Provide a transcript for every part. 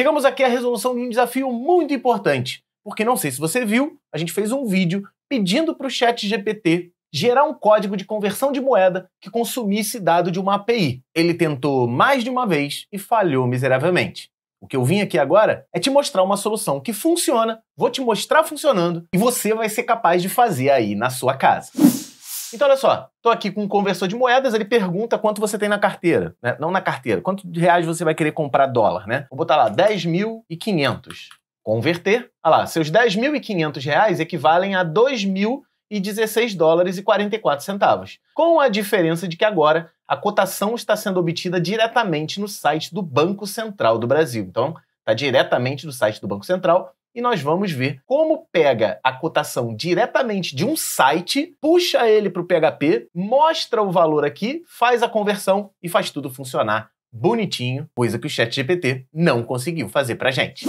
Chegamos aqui à resolução de um desafio muito importante, porque não sei se você viu, a gente fez um vídeo pedindo para o chat GPT gerar um código de conversão de moeda que consumisse dado de uma API. Ele tentou mais de uma vez e falhou miseravelmente. O que eu vim aqui agora é te mostrar uma solução que funciona, vou te mostrar funcionando e você vai ser capaz de fazer aí na sua casa. Então, olha só, estou aqui com um conversor de moedas, ele pergunta quanto você tem na carteira, né? Não na carteira, quanto de reais você vai querer comprar dólar, né? Vou botar lá 10.500. Converter, olha lá, seus 10.500 reais equivalem a 2.016 dólares e 44 centavos. Com a diferença de que agora a cotação está sendo obtida diretamente no site do Banco Central do Brasil. Então, está diretamente no site do Banco Central e nós vamos ver como pega a cotação diretamente de um site, puxa ele para o PHP, mostra o valor aqui, faz a conversão e faz tudo funcionar bonitinho, coisa que o ChatGPT não conseguiu fazer para gente.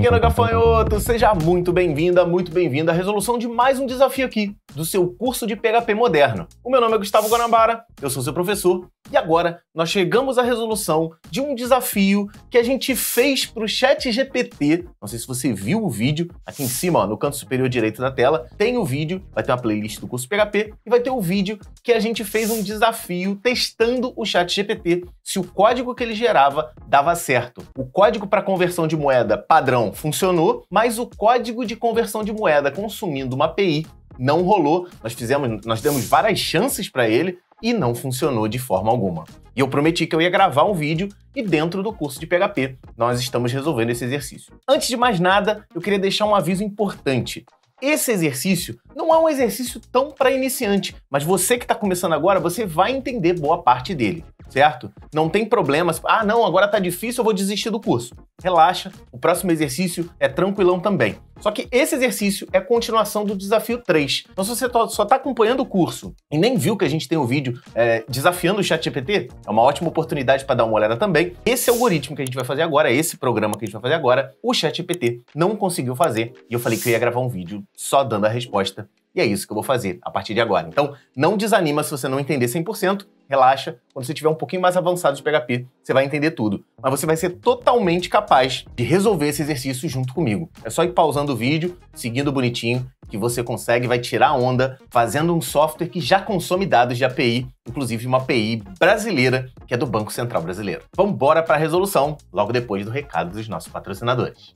pequeno gafanhoto! Seja muito bem-vinda, muito bem-vinda à resolução de mais um desafio aqui do seu curso de PHP moderno. O meu nome é Gustavo Guanabara, eu sou seu professor e agora nós chegamos à resolução de um desafio que a gente fez para o Chat GPT. Não sei se você viu o vídeo, aqui em cima, ó, no canto superior direito da tela, tem o vídeo, vai ter uma playlist do curso PHP e vai ter o vídeo que a gente fez um desafio testando o Chat GPT se o código que ele gerava dava certo. O código para conversão de moeda padrão funcionou, mas o código de conversão de moeda consumindo uma API não rolou. Nós fizemos, nós demos várias chances para ele, e não funcionou de forma alguma. E eu prometi que eu ia gravar um vídeo e dentro do curso de PHP nós estamos resolvendo esse exercício. Antes de mais nada, eu queria deixar um aviso importante. Esse exercício não é um exercício tão para iniciante, mas você que está começando agora, você vai entender boa parte dele, certo? Não tem problemas. Ah, não, agora está difícil, eu vou desistir do curso relaxa, o próximo exercício é tranquilão também. Só que esse exercício é continuação do desafio 3. Então, se você só está acompanhando o curso e nem viu que a gente tem um vídeo é, desafiando o ChatGPT, é uma ótima oportunidade para dar uma olhada também. Esse algoritmo que a gente vai fazer agora, esse programa que a gente vai fazer agora, o ChatGPT não conseguiu fazer. E eu falei que eu ia gravar um vídeo só dando a resposta. E é isso que eu vou fazer a partir de agora. Então, não desanima se você não entender 100% relaxa. Quando você tiver um pouquinho mais avançado de PHP, você vai entender tudo. Mas você vai ser totalmente capaz de resolver esse exercício junto comigo. É só ir pausando o vídeo, seguindo bonitinho, que você consegue, vai tirar onda fazendo um software que já consome dados de API, inclusive uma API brasileira, que é do Banco Central Brasileiro. Vamos embora para a resolução, logo depois do recado dos nossos patrocinadores.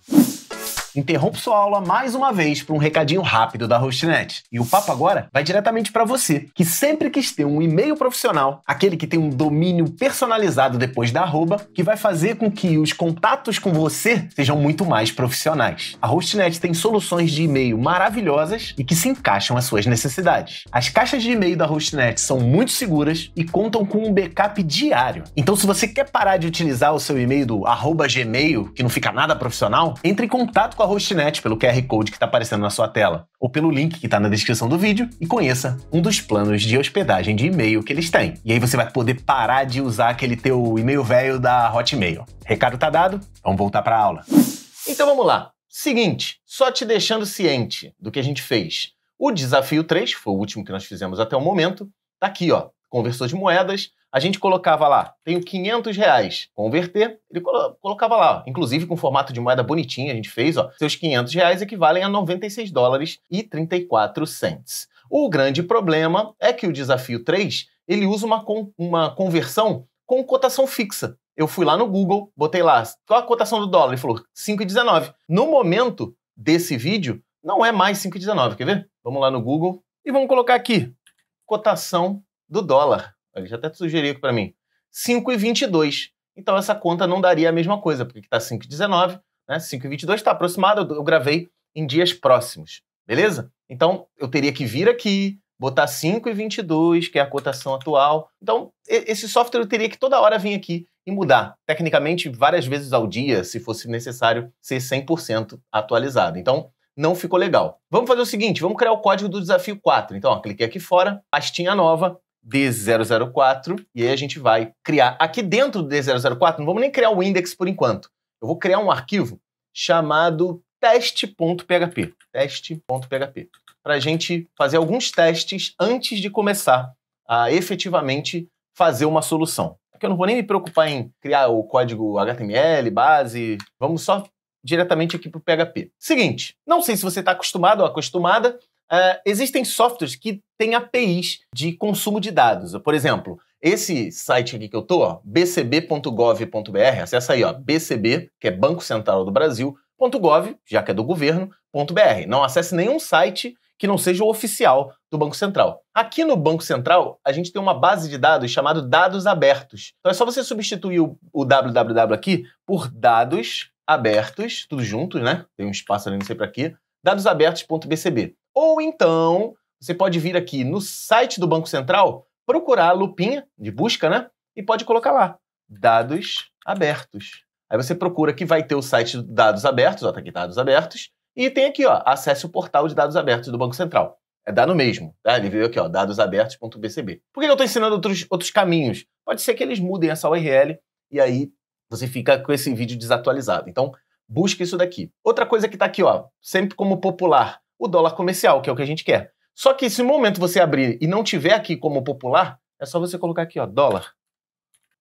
Interrompo sua aula mais uma vez para um recadinho rápido da Hostnet. E o papo agora vai diretamente para você, que sempre quis ter um e-mail profissional, aquele que tem um domínio personalizado depois da arroba, que vai fazer com que os contatos com você sejam muito mais profissionais. A Hostnet tem soluções de e-mail maravilhosas e que se encaixam às suas necessidades. As caixas de e-mail da Hostnet são muito seguras e contam com um backup diário. Então, se você quer parar de utilizar o seu e-mail do arroba gmail, que não fica nada profissional, entre em contato com a Hostnet pelo QR Code que está aparecendo na sua tela, ou pelo link que está na descrição do vídeo, e conheça um dos planos de hospedagem de e-mail que eles têm. E aí você vai poder parar de usar aquele teu e-mail velho da Hotmail. Recado tá dado? Vamos voltar para a aula. Então vamos lá. Seguinte, só te deixando ciente do que a gente fez. O desafio 3, foi o último que nós fizemos até o momento, tá aqui, ó. Conversor de moedas, a gente colocava lá, tenho 500 reais, converter, ele colocava lá, inclusive com formato de moeda bonitinha, a gente fez, ó, seus 500 reais equivalem a 96 dólares e 34 cents. O grande problema é que o desafio 3, ele usa uma, con uma conversão com cotação fixa. Eu fui lá no Google, botei lá, qual a cotação do dólar? Ele falou 5,19. No momento desse vídeo, não é mais 5,19, quer ver? Vamos lá no Google e vamos colocar aqui, cotação do dólar. Ele já até sugeriu aqui para mim. 5,22. Então essa conta não daria a mesma coisa, porque está 5,19, né? 5,22 está aproximado, eu gravei em dias próximos, beleza? Então eu teria que vir aqui, botar 5,22, que é a cotação atual. Então esse software eu teria que toda hora vir aqui e mudar, tecnicamente várias vezes ao dia, se fosse necessário ser 100% atualizado. Então não ficou legal. Vamos fazer o seguinte, vamos criar o código do desafio 4. Então, ó, cliquei aqui fora, pastinha nova, D004 e aí a gente vai criar aqui dentro do D004, não vamos nem criar o index por enquanto. Eu vou criar um arquivo chamado teste.php, teste.php, para a gente fazer alguns testes antes de começar a efetivamente fazer uma solução. Aqui é eu não vou nem me preocupar em criar o código HTML, base, vamos só diretamente aqui para o PHP. Seguinte, não sei se você está acostumado ou acostumada, Uh, existem softwares que têm APIs de consumo de dados. Por exemplo, esse site aqui que eu tô, bcb.gov.br, acessa aí, ó, bcb, que é Banco Central do Brasil, .gov, já que é do governo, .br. Não acesse nenhum site que não seja o oficial do Banco Central. Aqui no Banco Central, a gente tem uma base de dados chamada dados abertos. Então é só você substituir o, o www aqui por dados abertos, tudo junto, né? Tem um espaço ali, não sei para quê. dadasabertos.bcb. Ou então, você pode vir aqui no site do Banco Central, procurar a lupinha de busca, né? E pode colocar lá, dados abertos. Aí você procura que vai ter o site de dados abertos, ó, tá aqui dados abertos, e tem aqui, ó, acesse o portal de dados abertos do Banco Central. É dá no mesmo, tá? Ele veio aqui, ó, dadosabertos.bcb. Por que eu estou ensinando outros, outros caminhos? Pode ser que eles mudem essa URL e aí você fica com esse vídeo desatualizado. Então, busca isso daqui. Outra coisa que está aqui, ó, sempre como popular, o dólar comercial, que é o que a gente quer. Só que se no momento você abrir e não tiver aqui como popular, é só você colocar aqui, ó, dólar.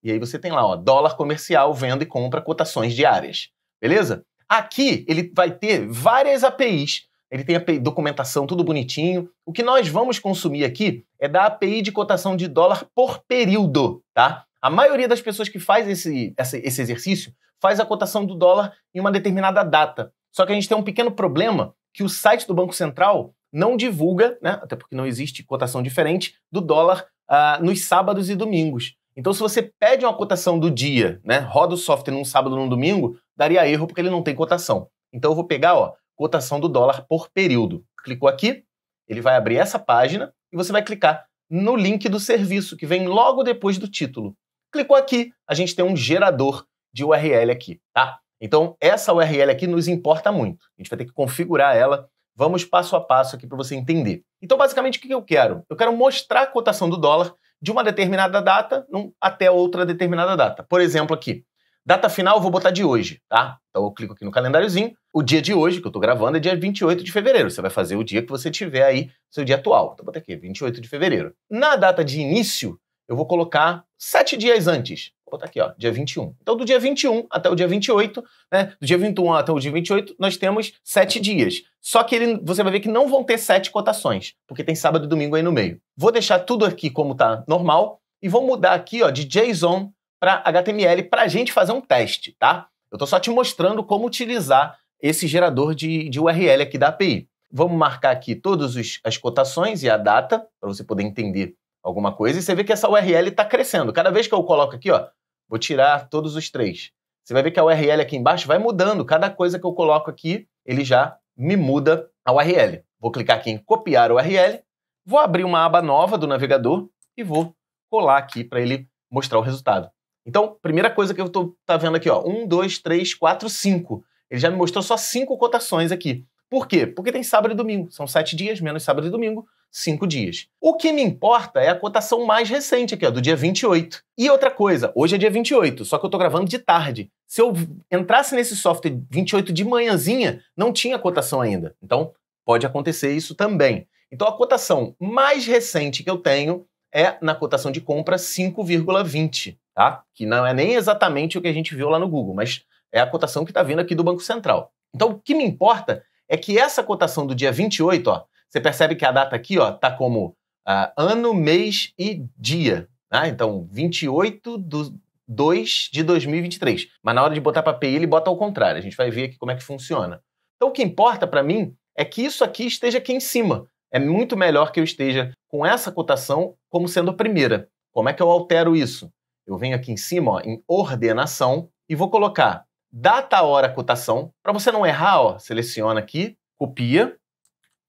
E aí você tem lá, ó, dólar comercial, venda e compra, cotações diárias. Beleza? Aqui ele vai ter várias APIs. Ele tem a documentação, tudo bonitinho. O que nós vamos consumir aqui é da API de cotação de dólar por período, tá? A maioria das pessoas que faz esse, esse exercício faz a cotação do dólar em uma determinada data. Só que a gente tem um pequeno problema que o site do Banco Central não divulga, né, até porque não existe cotação diferente, do dólar uh, nos sábados e domingos. Então, se você pede uma cotação do dia, né, roda o software num sábado ou num domingo, daria erro porque ele não tem cotação. Então, eu vou pegar, ó, cotação do dólar por período. Clicou aqui, ele vai abrir essa página e você vai clicar no link do serviço que vem logo depois do título. Clicou aqui, a gente tem um gerador de URL aqui, tá? Então, essa URL aqui nos importa muito. A gente vai ter que configurar ela. Vamos passo a passo aqui para você entender. Então, basicamente, o que eu quero? Eu quero mostrar a cotação do dólar de uma determinada data até outra determinada data. Por exemplo, aqui. Data final eu vou botar de hoje, tá? Então eu clico aqui no calendáriozinho. O dia de hoje, que eu tô gravando, é dia 28 de fevereiro. Você vai fazer o dia que você tiver aí, seu dia atual. Então botar aqui, 28 de fevereiro. Na data de início, eu vou colocar sete dias antes. Vou botar tá aqui, ó, dia 21. Então, do dia 21 até o dia 28, né? Do dia 21 até o dia 28, nós temos sete dias. Só que ele, você vai ver que não vão ter sete cotações, porque tem sábado e domingo aí no meio. Vou deixar tudo aqui como tá normal e vou mudar aqui, ó, de JSON para HTML para a gente fazer um teste, tá? Eu estou só te mostrando como utilizar esse gerador de, de URL aqui da API. Vamos marcar aqui todas as cotações e a data, para você poder entender alguma coisa, e você vê que essa URL está crescendo. Cada vez que eu coloco aqui, ó, vou tirar todos os três. Você vai ver que a URL aqui embaixo vai mudando. Cada coisa que eu coloco aqui, ele já me muda a URL. Vou clicar aqui em copiar URL, vou abrir uma aba nova do navegador e vou colar aqui para ele mostrar o resultado. Então, primeira coisa que eu estou tá vendo aqui, ó, 1, 2, 3, 4, 5. Ele já me mostrou só cinco cotações aqui. Por quê? Porque tem sábado e domingo. São sete dias, menos sábado e domingo, cinco dias. O que me importa é a cotação mais recente aqui, ó, do dia 28. E outra coisa, hoje é dia 28, só que eu tô gravando de tarde. Se eu entrasse nesse software 28 de manhãzinha, não tinha cotação ainda. Então, pode acontecer isso também. Então, a cotação mais recente que eu tenho é na cotação de compra 5,20, tá? Que não é nem exatamente o que a gente viu lá no Google, mas é a cotação que está vindo aqui do Banco Central. Então, o que me importa é que essa cotação do dia 28, ó, você percebe que a data aqui ó, tá como uh, ano, mês e dia. Né? Então, 28 do 2 de 2023. Mas na hora de botar para PI, ele bota ao contrário. A gente vai ver aqui como é que funciona. Então, o que importa para mim é que isso aqui esteja aqui em cima. É muito melhor que eu esteja com essa cotação como sendo a primeira. Como é que eu altero isso? Eu venho aqui em cima, ó, em ordenação, e vou colocar data, hora, cotação. Para você não errar, ó, seleciona aqui, copia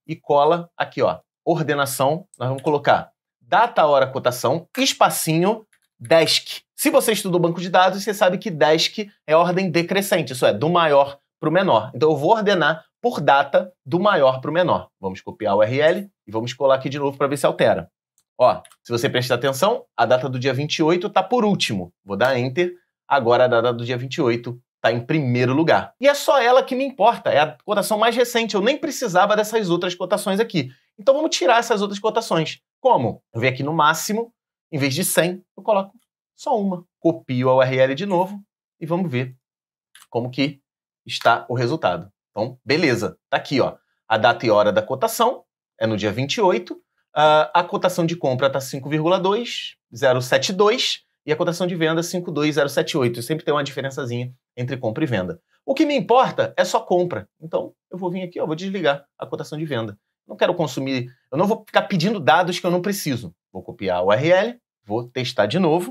e cola aqui, ó. Ordenação, nós vamos colocar data, hora, cotação, espacinho, desk. Se você estudou banco de dados, você sabe que desk é ordem decrescente, isso é, do maior para o menor. Então eu vou ordenar por data do maior para o menor. Vamos copiar o URL e vamos colar aqui de novo para ver se altera. Ó, se você prestar atenção, a data do dia 28 está por último. Vou dar Enter. Agora a data do dia 28 está em primeiro lugar. E é só ela que me importa, é a cotação mais recente, eu nem precisava dessas outras cotações aqui. Então vamos tirar essas outras cotações. Como? Eu venho aqui no máximo, em vez de 100, eu coloco só uma. Copio a URL de novo e vamos ver como que está o resultado. Então, beleza, tá aqui, ó. A data e hora da cotação é no dia 28. Uh, ah, a cotação de compra está 5,2072 e a cotação de venda 5,2078. Sempre tem uma diferençazinha entre compra e venda. O que me importa é só compra. Então, eu vou vir aqui, ó, vou desligar a cotação de venda. Não quero consumir, eu não vou ficar pedindo dados que eu não preciso. Vou copiar a URL, vou testar de novo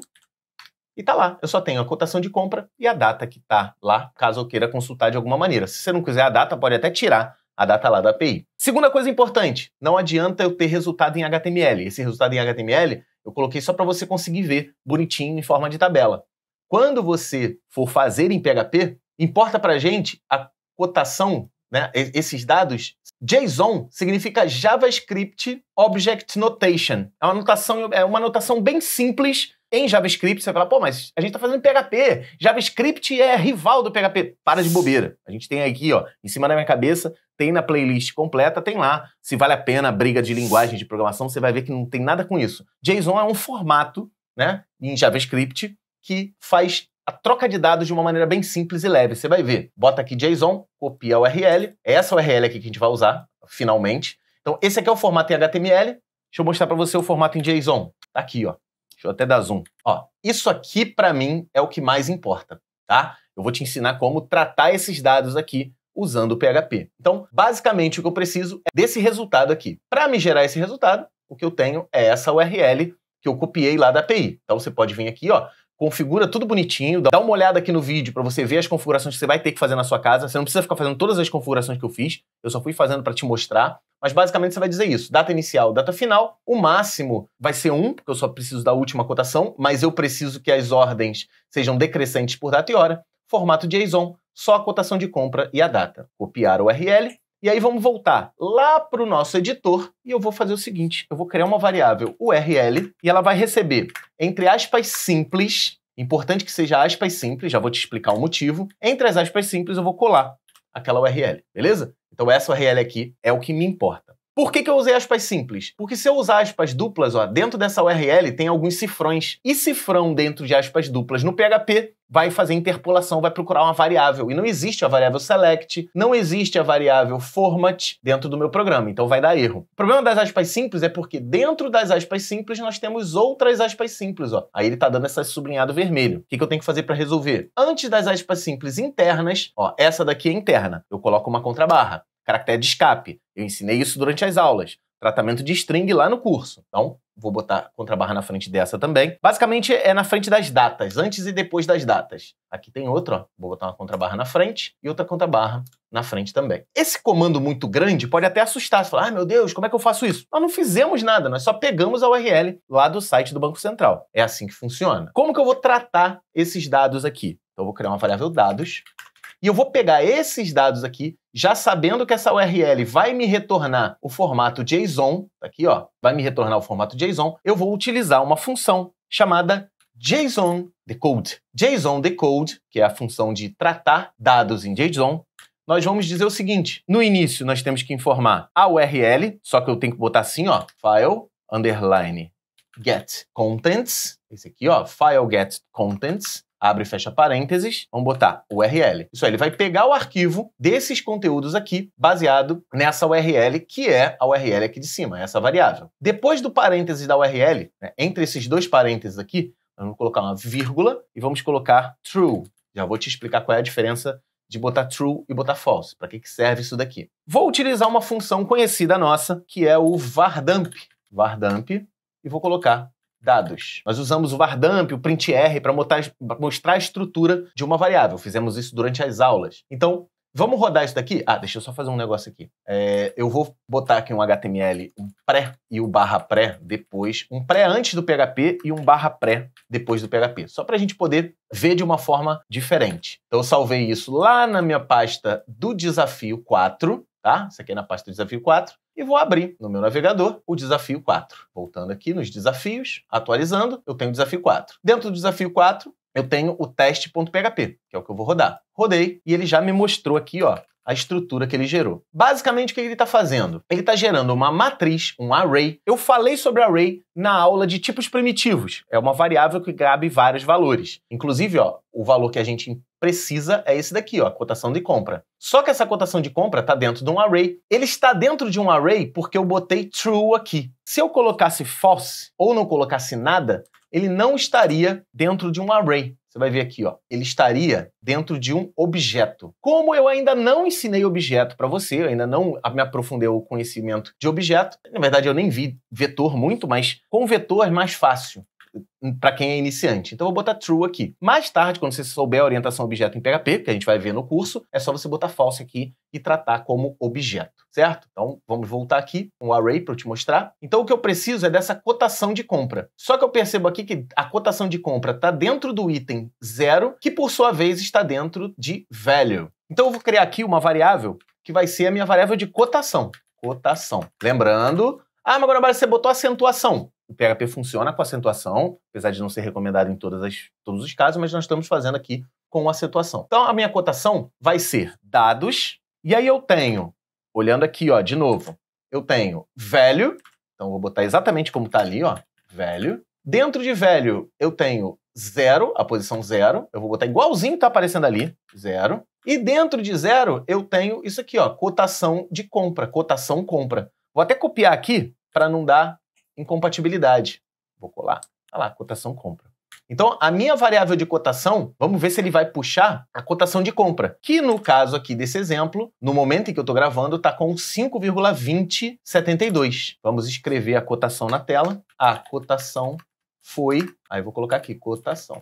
e tá lá. Eu só tenho a cotação de compra e a data que tá lá, caso eu queira consultar de alguma maneira. Se você não quiser a data, pode até tirar a data lá da API. Segunda coisa importante, não adianta eu ter resultado em HTML. Esse resultado em HTML eu coloquei só para você conseguir ver bonitinho em forma de tabela quando você for fazer em PHP, importa para gente a cotação, né? esses dados. JSON significa JavaScript Object Notation. É uma notação, é uma notação bem simples em JavaScript. Você fala, pô, mas a gente está fazendo PHP. JavaScript é rival do PHP. Para de bobeira. A gente tem aqui, ó, em cima da minha cabeça, tem na playlist completa, tem lá. Se vale a pena a briga de linguagem de programação, você vai ver que não tem nada com isso. JSON é um formato, né, em JavaScript que faz a troca de dados de uma maneira bem simples e leve. Você vai ver, bota aqui JSON, copia a URL, é essa URL aqui que a gente vai usar, finalmente. Então, esse aqui é o formato em HTML. Deixa eu mostrar para você o formato em JSON. Tá aqui, ó. Deixa eu até dar zoom. Ó, isso aqui para mim é o que mais importa, tá? Eu vou te ensinar como tratar esses dados aqui usando o PHP. Então, basicamente o que eu preciso é desse resultado aqui. Para me gerar esse resultado, o que eu tenho é essa URL que eu copiei lá da API. Então você pode vir aqui, ó, configura tudo bonitinho, dá uma olhada aqui no vídeo para você ver as configurações que você vai ter que fazer na sua casa. Você não precisa ficar fazendo todas as configurações que eu fiz, eu só fui fazendo para te mostrar. Mas basicamente você vai dizer isso: data inicial, data final. O máximo vai ser um, porque eu só preciso da última cotação, mas eu preciso que as ordens sejam decrescentes por data e hora. Formato JSON, só a cotação de compra e a data. Copiar o URL, e aí vamos voltar lá para o nosso editor e eu vou fazer o seguinte: eu vou criar uma variável URL e ela vai receber, entre aspas simples, importante que seja aspas simples, já vou te explicar o motivo. Entre as aspas simples, eu vou colar aquela URL, beleza? Então essa URL aqui é o que me importa. Por que, que eu usei aspas simples? Porque se eu usar aspas duplas, ó, dentro dessa URL tem alguns cifrões. E cifrão dentro de aspas duplas no PHP vai fazer interpolação, vai procurar uma variável. E não existe a variável select, não existe a variável format dentro do meu programa, então vai dar erro. O problema das aspas simples é porque dentro das aspas simples nós temos outras aspas simples. Ó. Aí ele está dando esse sublinhado vermelho. O que, que eu tenho que fazer para resolver? Antes das aspas simples internas, ó, essa daqui é interna, eu coloco uma contrabarra caractere de escape. Eu ensinei isso durante as aulas. Tratamento de string lá no curso. Então, vou botar contrabarra na frente dessa também. Basicamente é na frente das datas, antes e depois das datas. Aqui tem outro, ó. vou botar uma contrabarra na frente e outra contrabarra na frente também. Esse comando muito grande pode até assustar, você falar, ai ah, meu Deus, como é que eu faço isso? Nós não fizemos nada, nós só pegamos a URL lá do site do Banco Central. É assim que funciona. Como que eu vou tratar esses dados aqui? Então eu vou criar uma variável dados e eu vou pegar esses dados aqui já sabendo que essa URL vai me retornar o formato JSON, tá aqui ó, vai me retornar o formato JSON, eu vou utilizar uma função chamada JSON decode. JSON decode, que é a função de tratar dados em JSON, nós vamos dizer o seguinte: no início nós temos que informar a URL, só que eu tenho que botar assim, ó, file underline get contents, esse aqui, ó, file get contents, abre e fecha parênteses, vamos botar URL. Isso aí, ele vai pegar o arquivo desses conteúdos aqui, baseado nessa URL, que é a URL aqui de cima, é essa variável. Depois do parênteses da URL, né, entre esses dois parênteses aqui, vamos colocar uma vírgula e vamos colocar true. Já vou te explicar qual é a diferença de botar true e botar false. Para que, que serve isso daqui? Vou utilizar uma função conhecida nossa, que é o vardump. Vardump, e vou colocar dados. Nós usamos o Vardamp, o printr para mostrar a estrutura de uma variável. Fizemos isso durante as aulas. Então, vamos rodar isso daqui? Ah, deixa eu só fazer um negócio aqui. É, eu vou botar aqui um HTML, um pré e o um barra pré depois, um pré antes do PHP e um barra pré depois do PHP, só para a gente poder ver de uma forma diferente. Então, eu salvei isso lá na minha pasta do desafio 4, tá? Isso aqui é na pasta do desafio 4. E vou abrir no meu navegador o desafio 4. Voltando aqui nos desafios, atualizando, eu tenho o desafio 4. Dentro do desafio 4, eu tenho o teste.php, que é o que eu vou rodar. Rodei e ele já me mostrou aqui, ó, a estrutura que ele gerou. Basicamente, o que ele está fazendo? Ele está gerando uma matriz, um array. Eu falei sobre array na aula de tipos primitivos. É uma variável que cabe vários valores. Inclusive, ó, o valor que a gente precisa é esse daqui, ó, a cotação de compra. Só que essa cotação de compra está dentro de um array. Ele está dentro de um array porque eu botei true aqui. Se eu colocasse false ou não colocasse nada, ele não estaria dentro de um array. Você vai ver aqui, ó, ele estaria dentro de um objeto. Como eu ainda não ensinei objeto para você, eu ainda não me aprofundei o conhecimento de objeto, na verdade eu nem vi vetor muito, mas com vetor é mais fácil para quem é iniciante. Então eu vou botar true aqui. Mais tarde, quando você souber a orientação objeto em PHP, que a gente vai ver no curso, é só você botar false aqui e tratar como objeto, certo? Então vamos voltar aqui um array para eu te mostrar. Então o que eu preciso é dessa cotação de compra. Só que eu percebo aqui que a cotação de compra está dentro do item zero, que por sua vez está dentro de value. Então eu vou criar aqui uma variável que vai ser a minha variável de cotação. Cotação. Lembrando, ah, mas agora você botou acentuação. O PHP funciona com acentuação, apesar de não ser recomendado em todas as, todos os casos, mas nós estamos fazendo aqui com acentuação. Então, a minha cotação vai ser dados, e aí eu tenho, olhando aqui, ó, de novo, eu tenho velho, então vou botar exatamente como está ali, ó, velho. Dentro de velho, eu tenho zero, a posição zero, eu vou botar igualzinho que está aparecendo ali, zero. E dentro de zero, eu tenho isso aqui, ó, cotação de compra, cotação compra. Vou até copiar aqui para não dar incompatibilidade. Vou colar. Olha tá lá, cotação compra. Então, a minha variável de cotação, vamos ver se ele vai puxar a cotação de compra, que no caso aqui desse exemplo, no momento em que eu estou gravando, está com 5,2072. Vamos escrever a cotação na tela. A cotação foi, aí vou colocar aqui, cotação,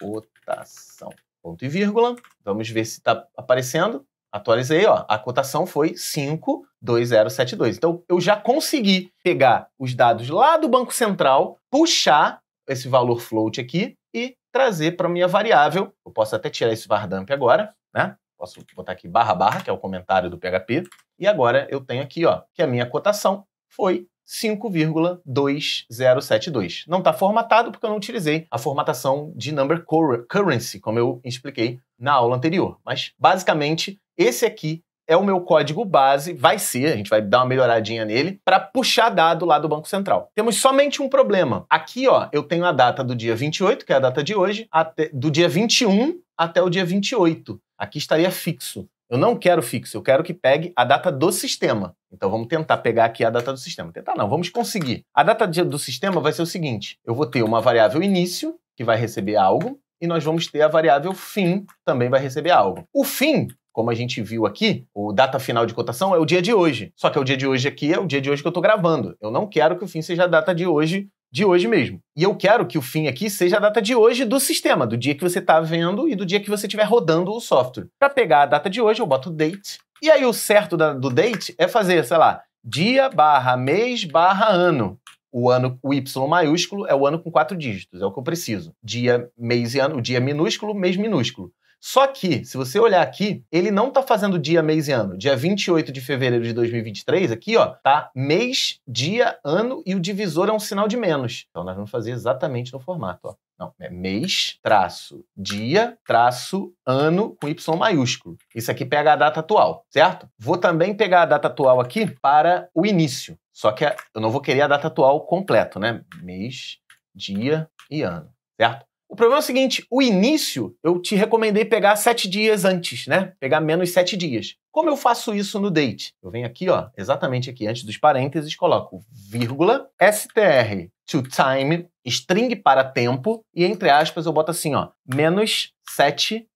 cotação, ponto e vírgula. Vamos ver se está aparecendo. Atualizei, ó, a cotação foi 52072. Então eu já consegui pegar os dados lá do Banco Central, puxar esse valor float aqui e trazer para minha variável. Eu posso até tirar esse vardamp agora, né? Posso botar aqui barra barra, que é o comentário do PHP. E agora eu tenho aqui, ó, que a minha cotação foi 5,2072. Não está formatado porque eu não utilizei a formatação de number currency, como eu expliquei na aula anterior. Mas, basicamente, esse aqui é o meu código base, vai ser, a gente vai dar uma melhoradinha nele, para puxar dado lá do Banco Central. Temos somente um problema. Aqui, ó, eu tenho a data do dia 28, que é a data de hoje, até, do dia 21 até o dia 28. Aqui estaria fixo. Eu não quero fixo, eu quero que pegue a data do sistema. Então vamos tentar pegar aqui a data do sistema. Tentar não, vamos conseguir. A data do sistema vai ser o seguinte: eu vou ter uma variável início, que vai receber algo, e nós vamos ter a variável fim, também vai receber algo. O fim como a gente viu aqui, o data final de cotação é o dia de hoje. Só que é o dia de hoje aqui é o dia de hoje que eu estou gravando. Eu não quero que o fim seja a data de hoje de hoje mesmo. E eu quero que o fim aqui seja a data de hoje do sistema, do dia que você está vendo e do dia que você estiver rodando o software. Para pegar a data de hoje, eu boto date. E aí o certo da, do date é fazer, sei lá, dia barra mês barra ano. O ano, o Y maiúsculo é o ano com quatro dígitos, é o que eu preciso. Dia, mês e ano, o dia minúsculo, mês minúsculo. Só que, se você olhar aqui, ele não está fazendo dia, mês e ano. Dia 28 de fevereiro de 2023, aqui, ó, tá mês, dia, ano e o divisor é um sinal de menos. Então nós vamos fazer exatamente no formato, ó. Não, é mês, traço, dia, traço, ano, com Y maiúsculo. Isso aqui pega a data atual, certo? Vou também pegar a data atual aqui para o início. Só que eu não vou querer a data atual completo, né? Mês, dia e ano, certo? O problema é o seguinte: o início eu te recomendei pegar sete dias antes, né? Pegar menos sete dias. Como eu faço isso no date? Eu venho aqui, ó, exatamente aqui, antes dos parênteses, coloco vírgula, str to time, string para tempo, e entre aspas eu boto assim, ó, menos sete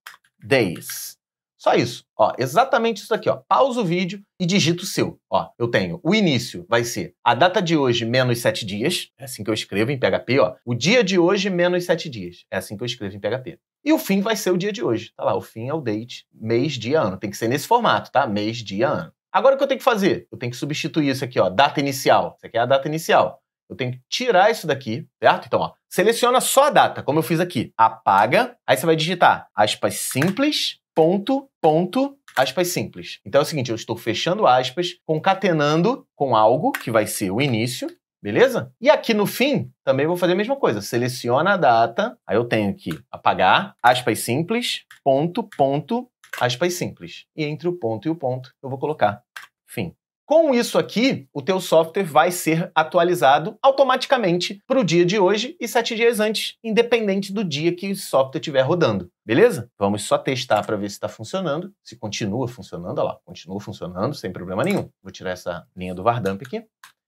days. Só isso. Ó, exatamente isso aqui, ó. Pausa o vídeo e digita o seu. Ó, eu tenho o início vai ser a data de hoje menos sete dias, é assim que eu escrevo em PHP, ó. O dia de hoje menos sete dias, é assim que eu escrevo em PHP. E o fim vai ser o dia de hoje. Tá lá, o fim é o date, mês, dia, ano. Tem que ser nesse formato, tá? Mês, dia, ano. Agora o que eu tenho que fazer? Eu tenho que substituir isso aqui, ó, data inicial. Isso aqui é a data inicial. Eu tenho que tirar isso daqui, certo? Então, ó, seleciona só a data, como eu fiz aqui. Apaga, aí você vai digitar aspas simples, ponto, ponto, aspas simples. Então é o seguinte, eu estou fechando aspas, concatenando com algo que vai ser o início, beleza? E aqui no fim, também vou fazer a mesma coisa. Seleciona a data, aí eu tenho que apagar, aspas simples, ponto, ponto, aspas simples. E entre o ponto e o ponto, eu vou colocar fim. Com isso aqui, o teu software vai ser atualizado automaticamente para o dia de hoje e sete dias antes, independente do dia que o software estiver rodando. Beleza? Vamos só testar para ver se está funcionando, se continua funcionando. Olha lá, continua funcionando sem problema nenhum. Vou tirar essa linha do Vardamp aqui.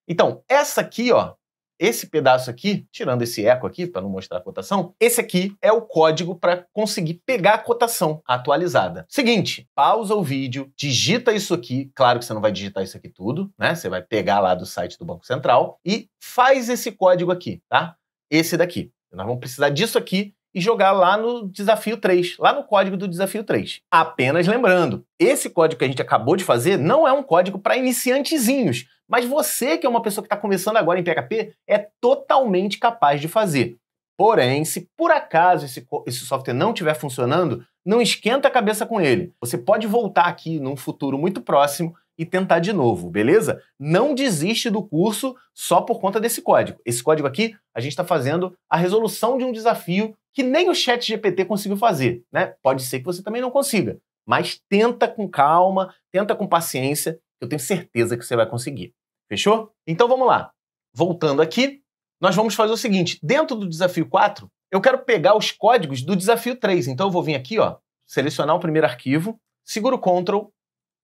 Então, essa aqui ó, esse pedaço aqui, tirando esse eco aqui para não mostrar a cotação, esse aqui é o código para conseguir pegar a cotação atualizada. Seguinte, pausa o vídeo, digita isso aqui, claro que você não vai digitar isso aqui tudo, né? Você vai pegar lá do site do Banco Central e faz esse código aqui, tá? Esse daqui. Nós vamos precisar disso aqui e jogar lá no desafio 3, lá no código do desafio 3. Apenas lembrando, esse código que a gente acabou de fazer não é um código para iniciantezinhos, mas você que é uma pessoa que está começando agora em PHP é totalmente capaz de fazer. Porém, se por acaso esse, esse software não estiver funcionando, não esquenta a cabeça com ele. Você pode voltar aqui num futuro muito próximo e tentar de novo, beleza? Não desiste do curso só por conta desse código. Esse código aqui, a gente está fazendo a resolução de um desafio que nem o Chat GPT conseguiu fazer, né? Pode ser que você também não consiga, mas tenta com calma, tenta com paciência, eu tenho certeza que você vai conseguir. Fechou? Então vamos lá. Voltando aqui, nós vamos fazer o seguinte, dentro do desafio 4, eu quero pegar os códigos do desafio 3. Então eu vou vir aqui, ó, selecionar o primeiro arquivo, seguro Ctrl,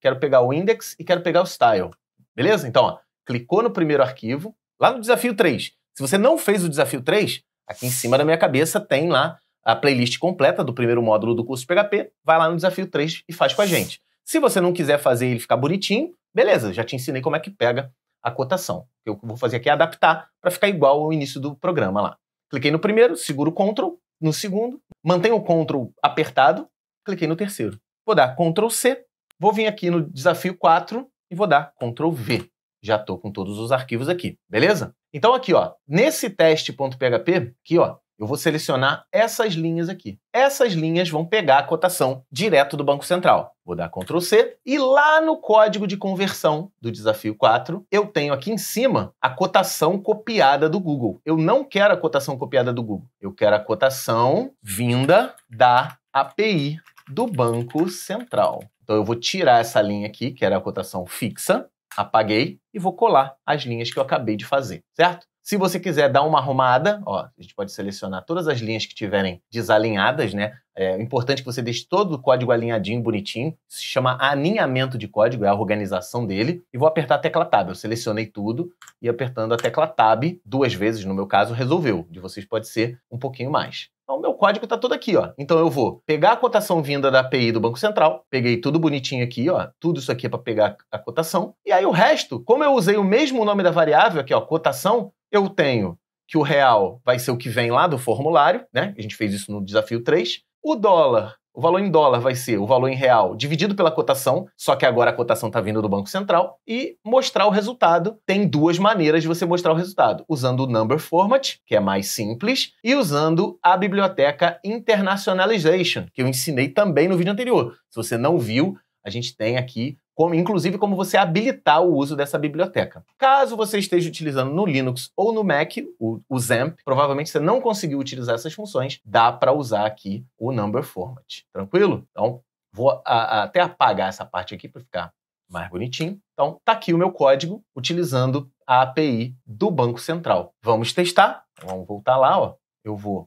quero pegar o index e quero pegar o style. Beleza? Então, ó, clicou no primeiro arquivo, lá no desafio 3. Se você não fez o desafio 3, Aqui em cima da minha cabeça tem lá a playlist completa do primeiro módulo do curso PHP. Vai lá no desafio 3 e faz com a gente. Se você não quiser fazer ele ficar bonitinho, beleza, já te ensinei como é que pega a cotação. Eu vou fazer aqui é adaptar para ficar igual ao início do programa lá. Cliquei no primeiro, seguro o Ctrl, no segundo, mantenho o Ctrl apertado, cliquei no terceiro. Vou dar Ctrl C, vou vir aqui no desafio 4 e vou dar Ctrl V. Já estou com todos os arquivos aqui, beleza? Então aqui, ó, nesse teste.php, aqui, ó, eu vou selecionar essas linhas aqui. Essas linhas vão pegar a cotação direto do Banco Central. Vou dar Ctrl C e lá no código de conversão do desafio 4, eu tenho aqui em cima a cotação copiada do Google. Eu não quero a cotação copiada do Google. Eu quero a cotação vinda da API do Banco Central. Então eu vou tirar essa linha aqui, que era a cotação fixa, apaguei e vou colar as linhas que eu acabei de fazer, certo? Se você quiser dar uma arrumada, ó, a gente pode selecionar todas as linhas que tiverem desalinhadas, né? É importante que você deixe todo o código alinhadinho, bonitinho. se chama alinhamento de código, é a organização dele. E vou apertar a tecla Tab. Eu selecionei tudo e apertando a tecla Tab duas vezes, no meu caso, resolveu. De vocês pode ser um pouquinho mais. Então, meu código está todo aqui, ó. Então eu vou pegar a cotação vinda da API do Banco Central, peguei tudo bonitinho aqui, ó. Tudo isso aqui é para pegar a cotação. E aí o resto, como eu usei o mesmo nome da variável aqui, ó, cotação, eu tenho que o real vai ser o que vem lá do formulário, né? A gente fez isso no desafio 3. O dólar o valor em dólar vai ser o valor em real dividido pela cotação, só que agora a cotação está vindo do Banco Central, e mostrar o resultado. Tem duas maneiras de você mostrar o resultado: usando o Number Format, que é mais simples, e usando a biblioteca Internationalization, que eu ensinei também no vídeo anterior. Se você não viu, a gente tem aqui como, inclusive como você habilitar o uso dessa biblioteca. Caso você esteja utilizando no Linux ou no Mac, o, o XAMPP, provavelmente você não conseguiu utilizar essas funções, dá para usar aqui o number format. Tranquilo? Então, vou a, a, até apagar essa parte aqui para ficar mais bonitinho. Então, tá aqui o meu código utilizando a API do Banco Central. Vamos testar? Vamos voltar lá, ó. Eu vou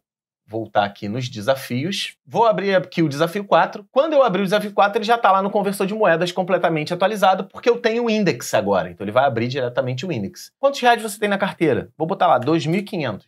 voltar aqui nos desafios. Vou abrir aqui o desafio 4. Quando eu abrir o desafio 4, ele já está lá no conversor de moedas completamente atualizado, porque eu tenho o index agora. Então ele vai abrir diretamente o index. Quantos reais você tem na carteira? Vou botar lá 2.500.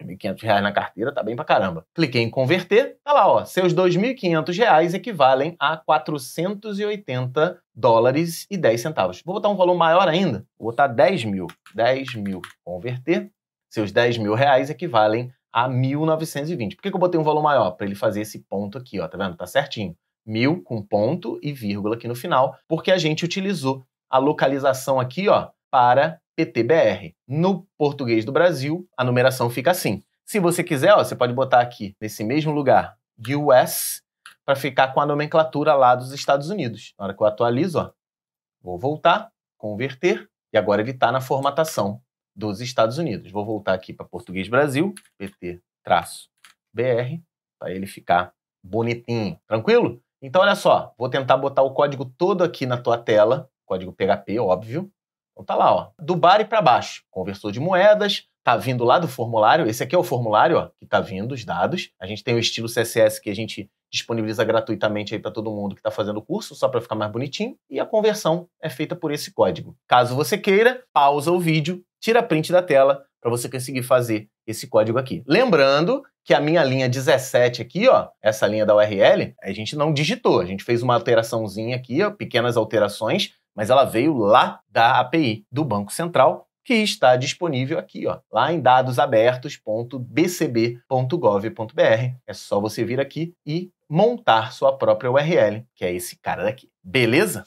2.500 reais na carteira, tá bem pra caramba. Cliquei em converter, tá lá, ó. Seus 2.500 reais equivalem a 480 dólares e 10 centavos. Vou botar um valor maior ainda, vou botar 10 mil. 10 mil. Converter. Seus 10 mil reais equivalem a 1920. Por que, que eu botei um valor maior? Para ele fazer esse ponto aqui, ó, tá vendo? Tá certinho. Mil com ponto e vírgula aqui no final, porque a gente utilizou a localização aqui, ó, para PTBR. No português do Brasil, a numeração fica assim. Se você quiser, ó, você pode botar aqui nesse mesmo lugar US para ficar com a nomenclatura lá dos Estados Unidos. Na hora que eu atualizo, ó, vou voltar, converter e agora ele está na formatação dos Estados Unidos. Vou voltar aqui para Português Brasil, PT-BR, para ele ficar bonitinho. Tranquilo? Então, olha só, vou tentar botar o código todo aqui na tua tela, código PHP, óbvio. Então tá lá, ó, do bar e para baixo, conversor de moedas, tá vindo lá do formulário, esse aqui é o formulário, ó, que tá vindo os dados. A gente tem o estilo CSS que a gente disponibiliza gratuitamente aí para todo mundo que está fazendo o curso, só para ficar mais bonitinho, e a conversão é feita por esse código. Caso você queira, pausa o vídeo tira print da tela para você conseguir fazer esse código aqui. Lembrando que a minha linha 17 aqui, ó, essa linha da URL, a gente não digitou, a gente fez uma alteraçãozinha aqui, ó, pequenas alterações, mas ela veio lá da API do Banco Central, que está disponível aqui, ó, lá em dadosabertos.bcb.gov.br. É só você vir aqui e montar sua própria URL, que é esse cara daqui. Beleza?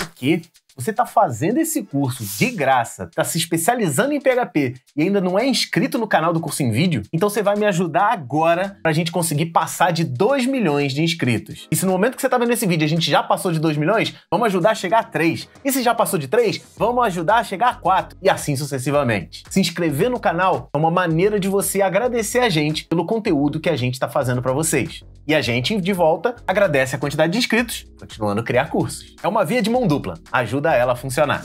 Aqui você está fazendo esse curso de graça, está se especializando em PHP e ainda não é inscrito no canal do curso em vídeo? Então você vai me ajudar agora para a gente conseguir passar de 2 milhões de inscritos. E se no momento que você está vendo esse vídeo a gente já passou de 2 milhões, vamos ajudar a chegar a 3. E se já passou de 3, vamos ajudar a chegar a 4 e assim sucessivamente. Se inscrever no canal é uma maneira de você agradecer a gente pelo conteúdo que a gente está fazendo para vocês. E a gente, de volta, agradece a quantidade de inscritos, continuando a criar cursos. É uma via de mão dupla, ajuda ela a funcionar.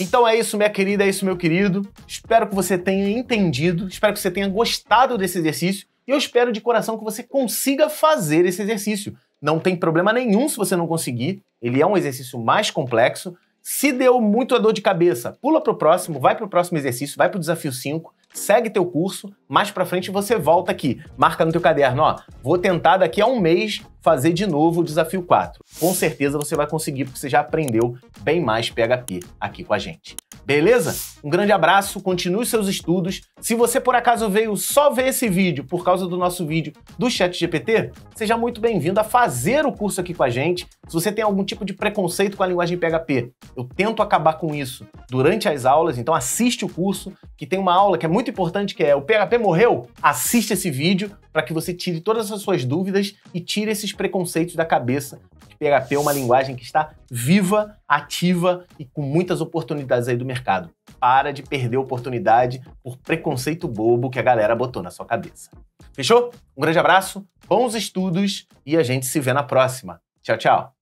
Então é isso, minha querida, é isso, meu querido. Espero que você tenha entendido, espero que você tenha gostado desse exercício e eu espero de coração que você consiga fazer esse exercício. Não tem problema nenhum se você não conseguir, ele é um exercício mais complexo. Se deu muito a dor de cabeça, pula para o próximo, vai para o próximo exercício, vai para o desafio 5 segue teu curso, mais para frente você volta aqui, marca no teu caderno, ó, vou tentar daqui a um mês fazer de novo o desafio 4. Com certeza você vai conseguir porque você já aprendeu bem mais PHP aqui com a gente. Beleza? Um grande abraço, continue seus estudos. Se você por acaso veio só ver esse vídeo por causa do nosso vídeo do Chat GPT, seja muito bem-vindo a fazer o curso aqui com a gente. Se você tem algum tipo de preconceito com a linguagem PHP, eu tento acabar com isso durante as aulas, então assiste o curso, que tem uma aula que é muito importante que é o PHP morreu? Assiste esse vídeo para que você tire todas as suas dúvidas e tire esses preconceitos da cabeça PHP é uma linguagem que está viva, ativa e com muitas oportunidades aí do mercado. Para de perder oportunidade por preconceito bobo que a galera botou na sua cabeça. Fechou? Um grande abraço, bons estudos e a gente se vê na próxima. Tchau, tchau!